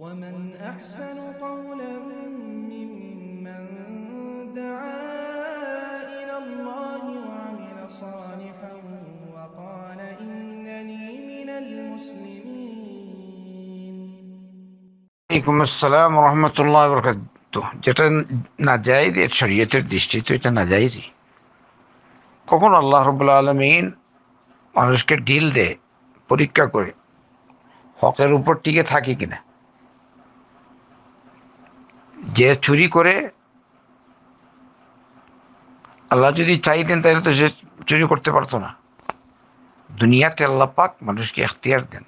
ومن أحسن قولا ممن دعا إلى الله وعمل صالحا وقال إنني من المسلمين عليكم السلام ورحمة الله وبركاته যেটা না জায়েজ এর শরীয়তের দৃষ্টিতে এটা না জায়েজই কখন আল্লাহ রবুল্লা আলমিন মানুষকে ঢিল দেয় পরীক্ষা করে হকের উপর টিকে থাকে কিনা যে চুরি করে আল্লাহ যদি চাইতেন তাহলে তো সে চুরি করতে পারতো না দুনিয়াতে আল্লাহ পাক মানুষকে এখতিয়ার দেন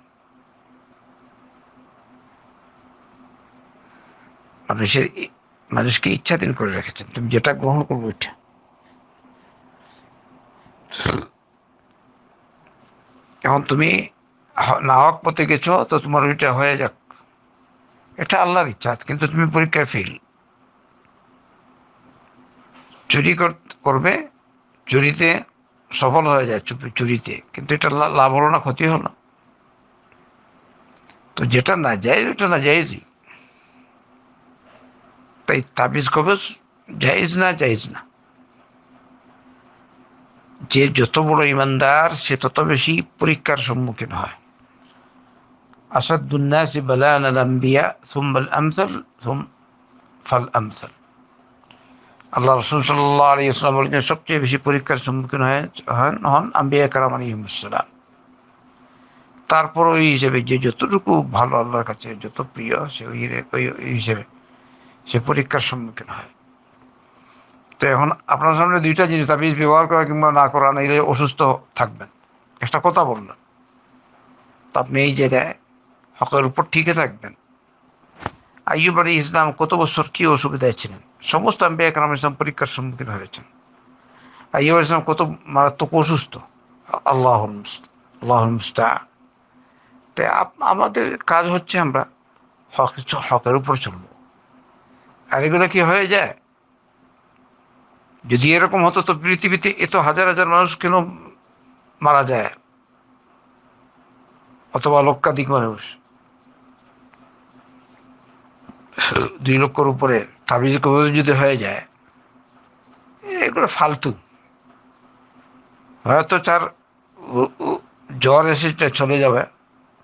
মানুষের মানুষকে ইচ্ছাধীন করে রেখেছেন তুমি যেটা গ্রহণ করবো ওইটা এখন তুমি না হক পথে গেছো তো তোমার ওইটা হয়ে যাক এটা আল্লাহর ইচ্ছা কিন্তু তুমি পরীক্ষায় ফেল চুরি করবে চুরিতে সফল হয়ে যায় চুরিতে কিন্তু এটা লাভ হলো না ক্ষতি হলো তো যেটা না যায় ওটা না যাইজই তাই তাবিজ কবে যাইজ না যাইজ না যে যত বড় ইমানদার সে তত বেশি পরীক্ষার সম্মুখীন হয় أشد الناس بلانا الأنبياء ثم الأمثل ثم فالأمثل আল্লাহ রসুল সাল্লাহ আলী ইসলাম বলেছেন সবচেয়ে বেশি পরীক্ষার সম্মুখীন হয়ে হন হন আম্বিয়া কালাম আলী ইসলাম তারপর ওই হিসেবে যে যতটুকু ভালো আল্লাহর কাছে যত প্রিয় সে ওই হিসেবে সে পরীক্ষার সম্মুখীন হয় তো এখন আপনার সামনে দুইটা জিনিস তাবিজ ব্যবহার করা কিংবা না করা না এলে অসুস্থ থাকবেন একটা কথা বললেন তো আপনি এই জায়গায় হকের উপর ঠিকই থাকবেন আইব আলী ইসলাম কত বছর কী অসুবিধায় ছিলেন সমস্ত আম্বে একরাম ইসলাম পরীক্ষার সম্মুখীন হয়েছেন আইব ইসলাম কত মারাত্মক অসুস্থ আল্লাহ আল্লাহ মুস্তা তাই আমাদের কাজ হচ্ছে আমরা হক হকের উপর চলব আর এগুলো কি হয়ে যায় যদি এরকম হতো তো পৃথিবীতে এত হাজার হাজার মানুষ কেন মারা যায় অথবা লক্ষাধিক মানুষ দুই লক্ষর উপরে তাবিজ কবজ যদি হয়ে যায় এগুলো ফালতু হয়তো তার জ্বর এসে চলে যাবে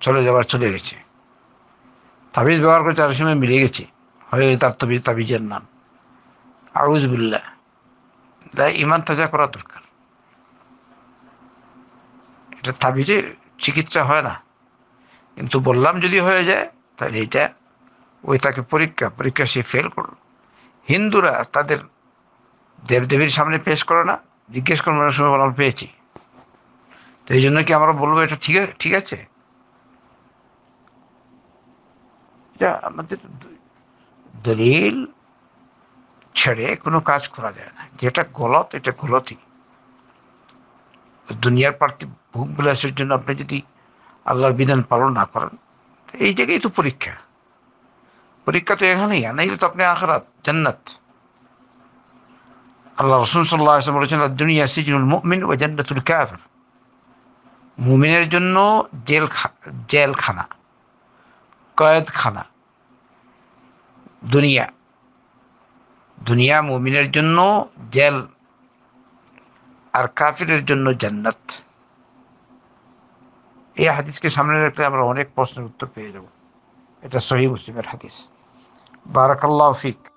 চলে যাবার চলে গেছে তাবিজ ব্যবহার করে চার সময় মিলে গেছে হয়ে তার তাবিজ তাবিজের নাম তাই ইমান তাজা করা দরকার এটা তাবিজে চিকিৎসা হয় না কিন্তু বললাম যদি হয়ে যায় তাহলে এটা ওই তাকে পরীক্ষা পরীক্ষা সে ফেল করল হিন্দুরা তাদের দেবদেবীর সামনে পেশ করে না জিজ্ঞেস করবো না সময় আমরা পেয়েছি তো এই জন্য কি আমরা বলবো এটা ঠিক ঠিক আছে এটা আমাদের দলিল ছেড়ে কোনো কাজ করা যায় না যেটা গলত এটা গলতই দুনিয়ার প্রার্থী ভোগ বিলাসের জন্য আপনি যদি আল্লাহর বিধান পালন না করেন এই জায়গায় তো পরীক্ষা পরীক্ষা তো এখানেই আর নাইলে তো আপনি আখরাত জান্নাত আল্লাহ রসুন সাল্লাহ আসলাম বলেছেন দুনিয়া সিজনুল মুমিন ও জান্নাতুল কাফের মুমিনের জন্য জেল জেলখানা কয়েদখানা দুনিয়া দুনিয়া মুমিনের জন্য জেল আর কাফিরের জন্য জান্নাত এই হাদিসকে সামনে রাখলে আমরা অনেক প্রশ্নের উত্তর পেয়ে যাব এটা সহি মুসলিমের হাদিস بارك الله فيك